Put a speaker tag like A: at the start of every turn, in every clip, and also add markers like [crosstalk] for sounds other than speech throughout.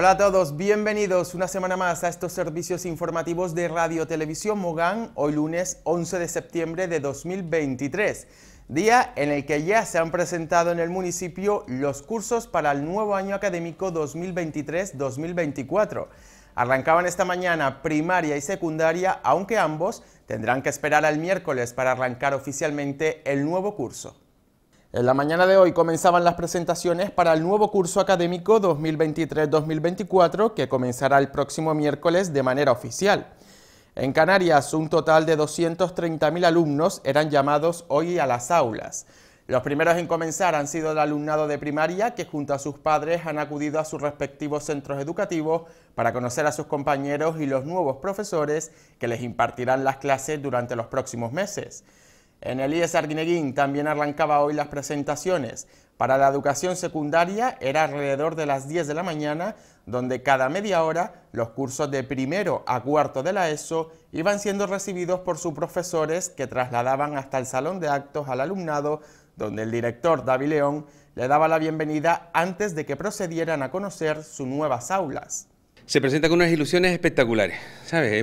A: Hola a todos, bienvenidos una semana más a estos servicios informativos de Radio Televisión Mogán, hoy lunes 11 de septiembre de 2023, día en el que ya se han presentado en el municipio los cursos para el nuevo año académico 2023-2024. Arrancaban esta mañana primaria y secundaria, aunque ambos tendrán que esperar al miércoles para arrancar oficialmente el nuevo curso. En la mañana de hoy comenzaban las presentaciones para el nuevo curso académico 2023-2024 que comenzará el próximo miércoles de manera oficial. En Canarias, un total de 230.000 alumnos eran llamados hoy a las aulas. Los primeros en comenzar han sido el alumnado de primaria que junto a sus padres han acudido a sus respectivos centros educativos para conocer a sus compañeros y los nuevos profesores que les impartirán las clases durante los próximos meses. En el IES Arguineguín también arrancaba hoy las presentaciones. Para la educación secundaria era alrededor de las 10 de la mañana, donde cada media hora los cursos de primero a cuarto de la ESO iban siendo recibidos por sus profesores que trasladaban hasta el salón de actos al alumnado, donde el director David León le daba la bienvenida antes de que procedieran a conocer sus nuevas aulas
B: se presenta con unas ilusiones espectaculares. ¿Sabes?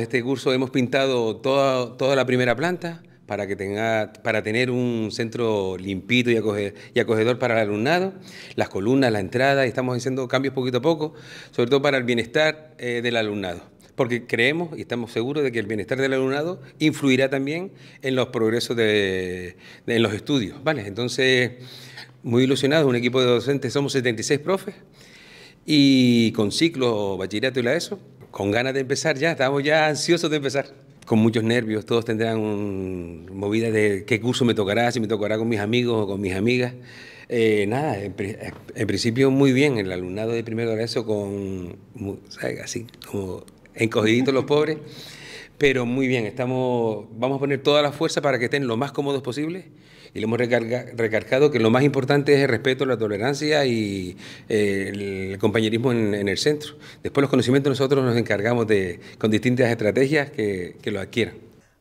B: este curso hemos pintado toda, toda la primera planta, para, que tenga, para tener un centro limpito y, acogedor para el alumnado, las columnas, la entrada, estamos haciendo cambios poquito a poco, sobre todo para el bienestar eh, del alumnado porque creemos y estamos seguros de que el bienestar del alumnado influirá también en los progresos de, en los estudios. ¿vale? Entonces, muy ilusionados, un equipo de docentes, somos 76 profes y con ciclo bachillerato y la ESO, con ganas de empezar ya, estamos ya ansiosos de empezar con muchos nervios, todos tendrán movidas de qué curso me tocará, si me tocará con mis amigos o con mis amigas. Eh, nada, en, principio muy bien, el alumnado de primer grado con, ¿sabes? así como encogiditos los pobres pero muy bien, estamos, vamos a poner toda la fuerza para que estén lo más cómodos posible y le hemos recargado que lo más importante es el respeto, la tolerancia y eh, el compañerismo en, el centro. Después los conocimientos nosotros nos encargamos de, con distintas estrategias que, que lo adquieran.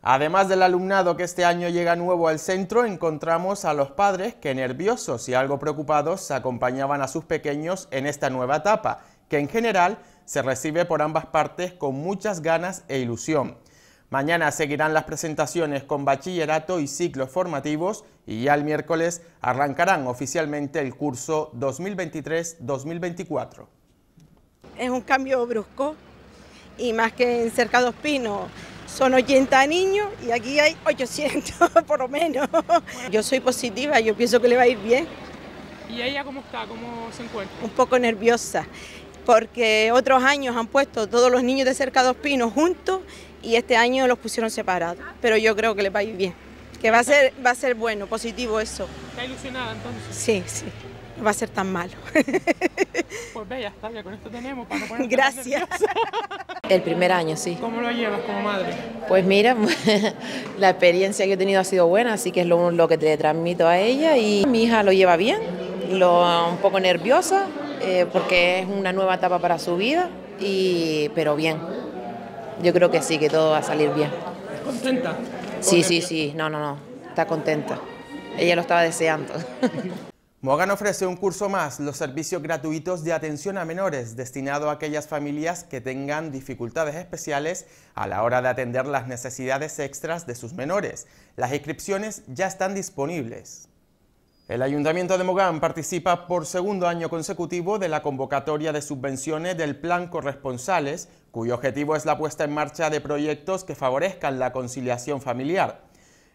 A: Además del alumnado que este año llega nuevo al centro, encontramos a los padres que nerviosos y algo preocupados acompañaban a sus pequeños en esta nueva etapa, que en general se recibe por ambas partes con muchas ganas e ilusión. Mañana seguirán las presentaciones con bachillerato y ciclos formativos y ya el miércoles arrancarán oficialmente el curso 2023-2024.
C: Es un cambio brusco y más que en Cerca dos Pinos son 80 niños y aquí hay 800 [laughs] por lo menos. Yo soy positiva, yo pienso que le va a ir bien. ¿Y ella cómo está? ¿Cómo se encuentra? Un poco nerviosa porque otros años han puesto todos los niños de cerca dos pinos juntos y este año los pusieron separados. Pero yo creo que les va a ir bien, que va a ser, bueno, positivo eso.
A: ¿Está ilusionada entonces?
C: Sí, sí. No va a ser tan malo. [laughs] Pues está, ya con esto tenemos para Gracias. [laughs] El primer año, sí. ¿Cómo
A: lo llevas como madre?
C: Pues mira, [laughs] la experiencia que he tenido ha sido buena, así que es lo, que te transmito a ella y mi hija lo lleva bien, lo, un poco nerviosa, eh, porque es una nueva etapa para su vida, y, pero bien. Yo
A: creo que sí, que todo va a salir bien. ¿Contenta? Sí, sí,
C: sí, no, no, no, está contenta. Ella lo estaba deseando. [laughs]
A: Mogan ofrece un curso más, los servicios gratuitos de atención a menores, destinado a aquellas familias que tengan dificultades especiales a la hora de atender las necesidades extras de sus menores. Las inscripciones ya están disponibles. El Ayuntamiento de Mogán participa por segundo año consecutivo de la convocatoria de subvenciones del Plan Corresponsales, cuyo objetivo es la puesta en marcha de proyectos que favorezcan la conciliación familiar.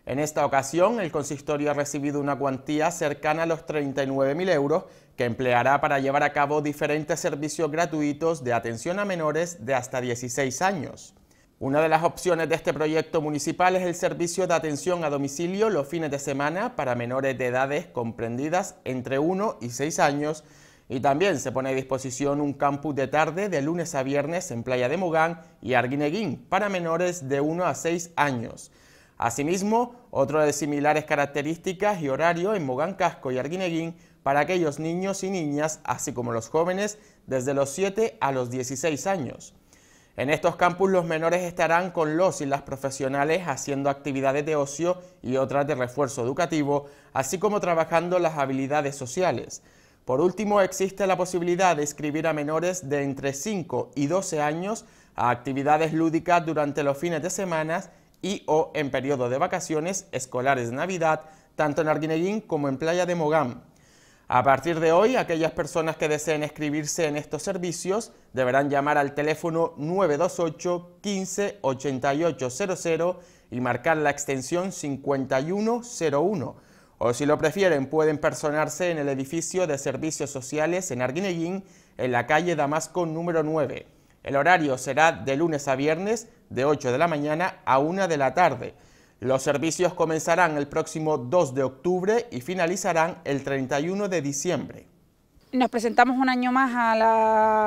A: En esta ocasión, el consistorio ha recibido una cuantía cercana a los 39.000 euros que empleará para llevar a cabo diferentes servicios gratuitos de atención a menores de hasta 16 años. Una de las opciones de este proyecto municipal es el servicio de atención a domicilio los fines de semana para menores de edades comprendidas entre 1 y 6 años y también se pone a disposición un campus de tarde de lunes a viernes en Playa de Mogán y Arguineguín para menores de 1 a 6 años. Asimismo, otro de similares características y horario en Mogán Casco y Arguineguín para aquellos niños y niñas, así como los jóvenes, desde los 7 a los 16 años. En estos campus los menores estarán con los y las profesionales haciendo actividades de ocio y otras de refuerzo educativo, así como trabajando las habilidades sociales. Por último, existe la posibilidad de inscribir a menores de entre 5 y 12 años a actividades lúdicas durante los fines de semana y o en periodo de vacaciones escolares de Navidad, tanto en Arguineguín como en Playa de Mogán. A partir de hoy, aquellas personas que deseen inscribirse en estos servicios deberán llamar al teléfono 928 15 00 y marcar la extensión 5101. O si lo prefieren, pueden personarse en el edificio de servicios sociales en Arguineguín, en la calle Damasco número 9. El horario será de lunes a viernes, de 8 de la mañana a 1 de la tarde. Los servicios comenzarán el próximo 2 de octubre y finalizarán el 31 de diciembre.
C: Nos presentamos un año más a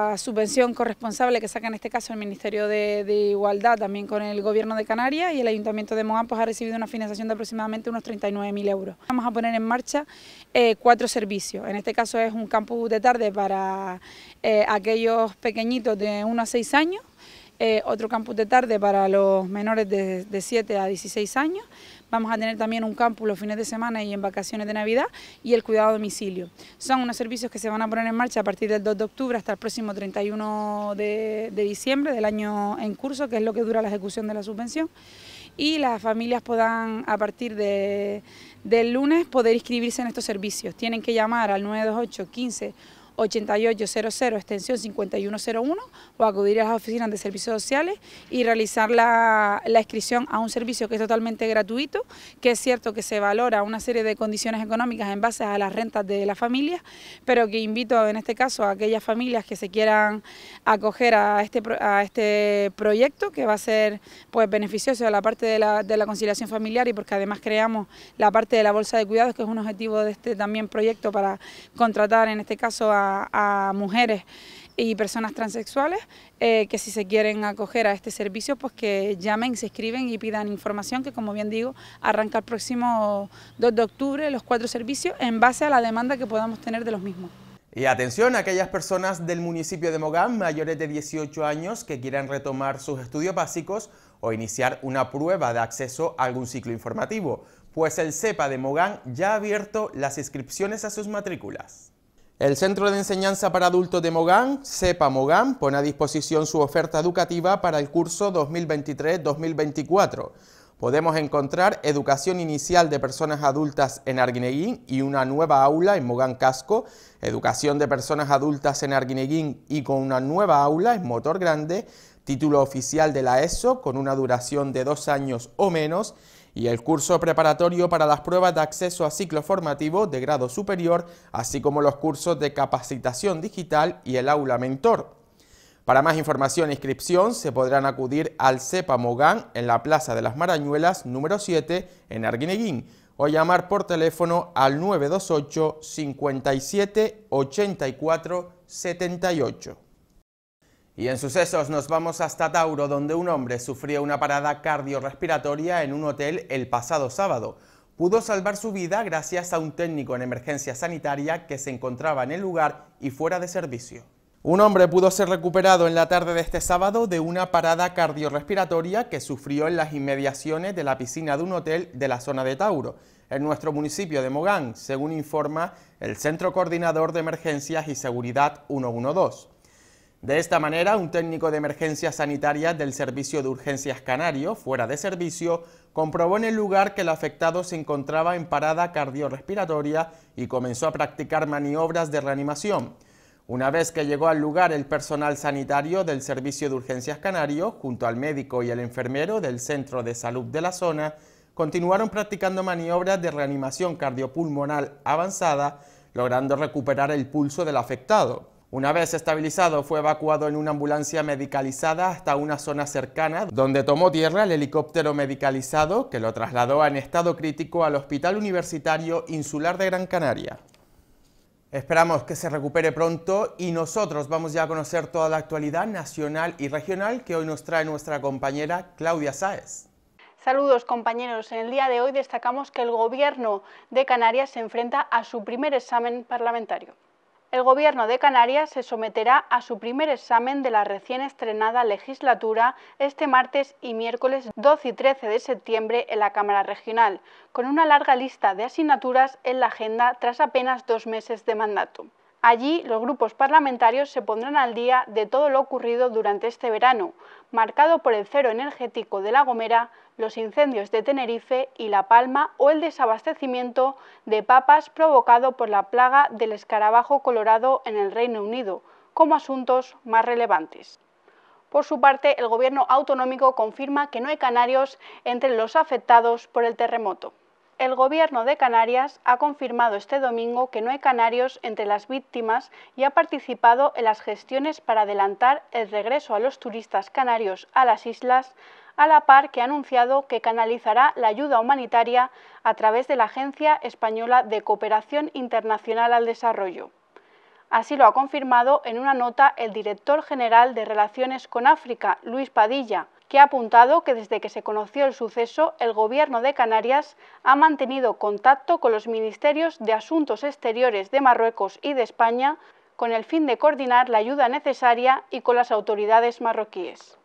C: la subvención corresponsable que saca en este caso el Ministerio de, Igualdad, también con el Gobierno de Canarias y el Ayuntamiento de Mogán, pues, ha recibido una financiación de aproximadamente unos 39.000 euros. Vamos a poner en marcha eh, cuatro servicios, en este caso es un campus de tarde para eh, aquellos pequeñitos de 1 a 6 años, eh, otro campus de tarde para los menores de, 7 a 16 años. Vamos a tener también un campus los fines de semana y en vacaciones de Navidad y el cuidado a domicilio. Son unos servicios que se van a poner en marcha a partir del 2 de octubre hasta el próximo 31 de, diciembre del año en curso, que es lo que dura la ejecución de la subvención. Y las familias puedan a partir del lunes poder inscribirse en estos servicios. Tienen que llamar al 928 15 8800, extensión 5101, o acudir a las oficinas de servicios sociales y realizar la, inscripción a un servicio que es totalmente gratuito, que es cierto que se valora una serie de condiciones económicas en base a las rentas de las familia. pero que invito en este caso a aquellas familias que se quieran acoger a este, a este proyecto, que va a ser pues beneficioso a la parte de la, de la conciliación familiar y porque además creamos la parte de la bolsa de cuidados, que es un objetivo de este también proyecto para contratar en este caso a a, mujeres y personas transexuales eh, que si se quieren acoger a este servicio pues que llamen, se escriben y pidan información que como bien digo arranca el próximo 2 de octubre los cuatro servicios en base a la demanda que podamos tener de los mismos.
A: Y atención a aquellas personas del municipio de Mogán mayores de 18 años que quieran retomar sus estudios básicos o iniciar una prueba de acceso a algún ciclo informativo, pues el CEPA de Mogán ya ha abierto las inscripciones a sus matrículas. El Centro de Enseñanza para Adultos de Mogán, CEPA Mogán, pone a disposición su oferta educativa para el curso 2023-2024. Podemos encontrar educación inicial de personas adultas en Arguineguín y una nueva aula en Mogán Casco, educación de personas adultas en Arguineguín y con una nueva aula en Motor Grande, título oficial de la ESO con una duración de dos años o menos y el curso preparatorio para las pruebas de acceso a ciclo formativo de grado superior, así como los cursos de capacitación digital y el aula mentor. Para más información e inscripción se podrán acudir al CEPA Mogán en la Plaza de las Marañuelas número 7 en Arguineguín o llamar por teléfono al 928 57 84 78. Y en sucesos nos vamos hasta Tauro, donde un hombre sufrió una parada cardiorrespiratoria en un hotel el pasado sábado. Pudo salvar su vida gracias a un técnico en emergencia sanitaria que se encontraba en el lugar y fuera de servicio. Un hombre pudo ser recuperado en la tarde de este sábado de una parada cardiorrespiratoria que sufrió en las inmediaciones de la piscina de un hotel de la zona de Tauro, en nuestro municipio de Mogán, según informa el Centro Coordinador de Emergencias y Seguridad 112. De esta manera, un técnico de emergencias sanitarias del Servicio de Urgencias Canario, fuera de servicio, comprobó en el lugar que el afectado se encontraba en parada cardiorrespiratoria y comenzó a practicar maniobras de reanimación. Una vez que llegó al lugar el personal sanitario del Servicio de Urgencias Canario, junto al médico y el enfermero del Centro de Salud de la zona, continuaron practicando maniobras de reanimación cardiopulmonar avanzada, logrando recuperar el pulso del afectado. Una vez estabilizado, fue evacuado en una ambulancia medicalizada hasta una zona cercana, donde tomó tierra el helicóptero medicalizado, que lo trasladó en estado crítico al Hospital Universitario Insular de Gran Canaria. Esperamos que se recupere pronto y nosotros vamos ya a conocer toda la actualidad nacional y regional que hoy nos trae nuestra compañera Claudia Sáez.
D: Saludos compañeros. En el día de hoy destacamos que el Gobierno de Canarias se enfrenta a su primer examen parlamentario el Gobierno de Canarias se someterá a su primer examen de la recién estrenada legislatura este martes y miércoles 12 y 13 de septiembre en la Cámara Regional, con una larga lista de asignaturas en la agenda tras apenas dos meses de mandato. Allí los grupos parlamentarios se pondrán al día de todo lo ocurrido durante este verano, marcado por el cero energético de La Gomera, los incendios de Tenerife y La Palma o el desabastecimiento de papas provocado por la plaga del escarabajo colorado en el Reino Unido, como asuntos más relevantes. Por su parte, el Gobierno autonómico confirma que no hay canarios entre los afectados por el terremoto el Gobierno de Canarias ha confirmado este domingo que no hay canarios entre las víctimas y ha participado en las gestiones para adelantar el regreso a los turistas canarios a las islas, a la par que ha anunciado que canalizará la ayuda humanitaria a través de la Agencia Española de Cooperación Internacional al Desarrollo. Así lo ha confirmado en una nota el director general de Relaciones con África, Luis Padilla, que ha apuntado que desde que se conoció el suceso, el Gobierno de Canarias ha mantenido contacto con los ministerios de Asuntos Exteriores de Marruecos y de España con el fin de coordinar la ayuda necesaria y con las autoridades marroquíes.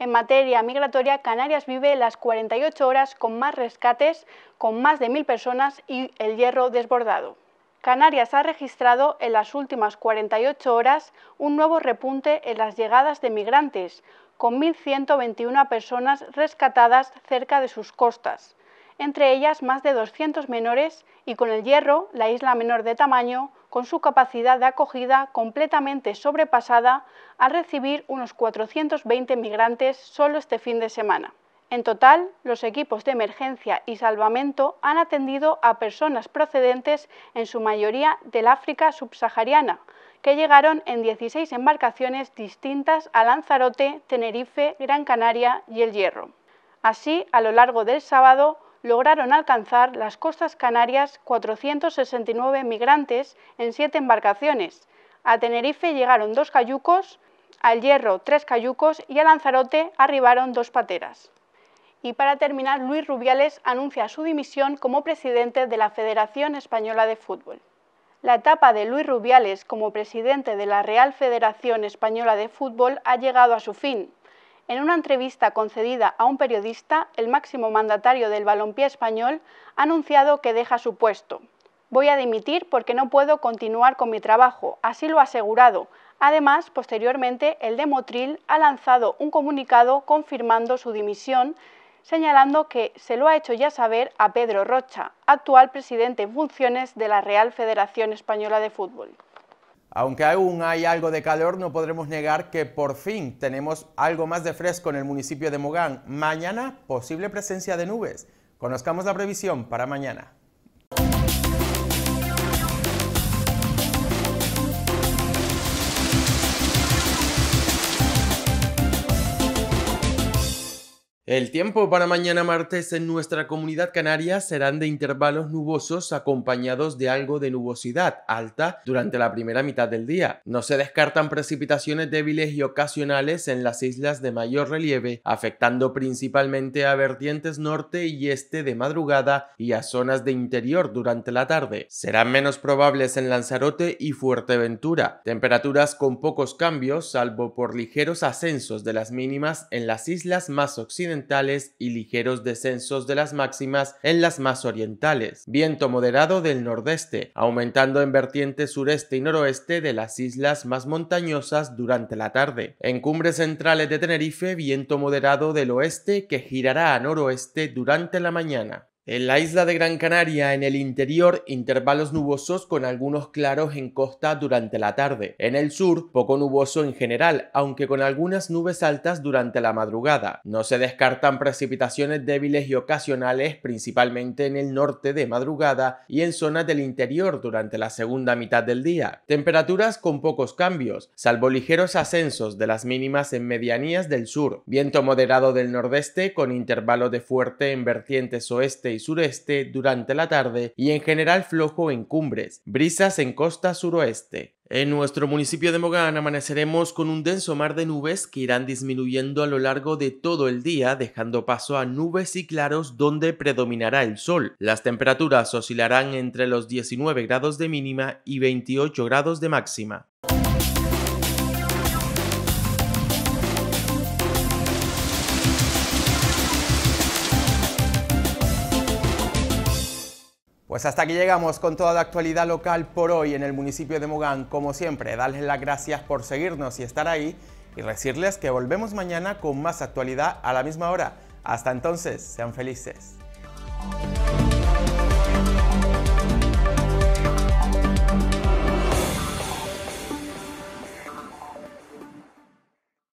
D: En materia migratoria, Canarias vive las 48 horas con más rescates, con más de 1.000 personas y el hierro desbordado. Canarias ha registrado en las últimas 48 horas un nuevo repunte en las llegadas de migrantes, con 1.121 personas rescatadas cerca de sus costas, entre ellas más de 200 menores y con el Hierro, la isla menor de tamaño, con su capacidad de acogida completamente sobrepasada al recibir unos 420 migrantes solo este fin de semana. En total, los equipos de emergencia y salvamento han atendido a personas procedentes en su mayoría del África subsahariana, que llegaron en 16 embarcaciones distintas a Lanzarote, Tenerife, Gran Canaria y El Hierro. Así, a lo largo del sábado, lograron alcanzar las costas canarias 469 migrantes en 7 embarcaciones. A Tenerife llegaron dos cayucos, al Hierro tres cayucos y a Lanzarote arribaron dos pateras. Y para terminar, Luis Rubiales anuncia su dimisión como presidente de la Federación Española de Fútbol. La etapa de Luis Rubiales como presidente de la Real Federación Española de Fútbol ha llegado a su fin. En una entrevista concedida a un periodista, el máximo mandatario del balompié español ha anunciado que deja su puesto. Voy a dimitir porque no puedo continuar con mi trabajo, así lo ha asegurado. Además, posteriormente, el Demotril ha lanzado un comunicado confirmando su dimisión señalando que se lo ha hecho ya saber a Pedro Rocha, actual presidente en funciones de la Real Federación Española de Fútbol.
A: Aunque aún hay algo de calor, no podremos negar que por fin tenemos algo más de fresco en el municipio de Mogán. Mañana, posible presencia de nubes. Conozcamos la previsión para mañana. El tiempo para mañana martes en nuestra comunidad canaria serán de intervalos nubosos acompañados de algo de nubosidad alta durante la primera mitad del día. No se descartan precipitaciones débiles y ocasionales en las islas de mayor relieve, afectando principalmente a vertientes norte y este de madrugada y a zonas de interior durante la tarde. Serán menos probables en Lanzarote y Fuerteventura. Temperaturas con pocos cambios, salvo por ligeros ascensos de las mínimas en las islas más occidentales y ligeros descensos de las máximas en las más orientales. Viento moderado del nordeste, aumentando en vertiente sureste y noroeste de las islas más montañosas durante la tarde. En cumbres centrales de Tenerife, viento moderado del oeste que girará a noroeste durante la mañana. En la isla de Gran Canaria, en el interior, intervalos nubosos con algunos claros en costa durante la tarde. En el sur, poco nuboso en general, aunque con algunas nubes altas durante la madrugada. No se descartan precipitaciones débiles y ocasionales, principalmente en el norte de madrugada y en zonas del interior durante la segunda mitad del día. Temperaturas con pocos cambios, salvo ligeros ascensos de las mínimas en medianías del sur. Viento moderado del nordeste con intervalos de fuerte en vertientes oeste y sureste durante la tarde y en general flojo en cumbres, brisas en costa suroeste. En nuestro municipio de Mogán amaneceremos con un denso mar de nubes que irán disminuyendo a lo largo de todo el día, dejando paso a nubes y claros donde predominará el sol. Las temperaturas oscilarán entre los 19 grados de mínima y 28 grados de máxima. Pues hasta aquí llegamos con toda la actualidad local por hoy en el municipio de Mogán. Como siempre, darles las gracias por seguirnos y estar ahí y decirles que volvemos mañana con más actualidad a la misma hora. Hasta entonces, sean felices.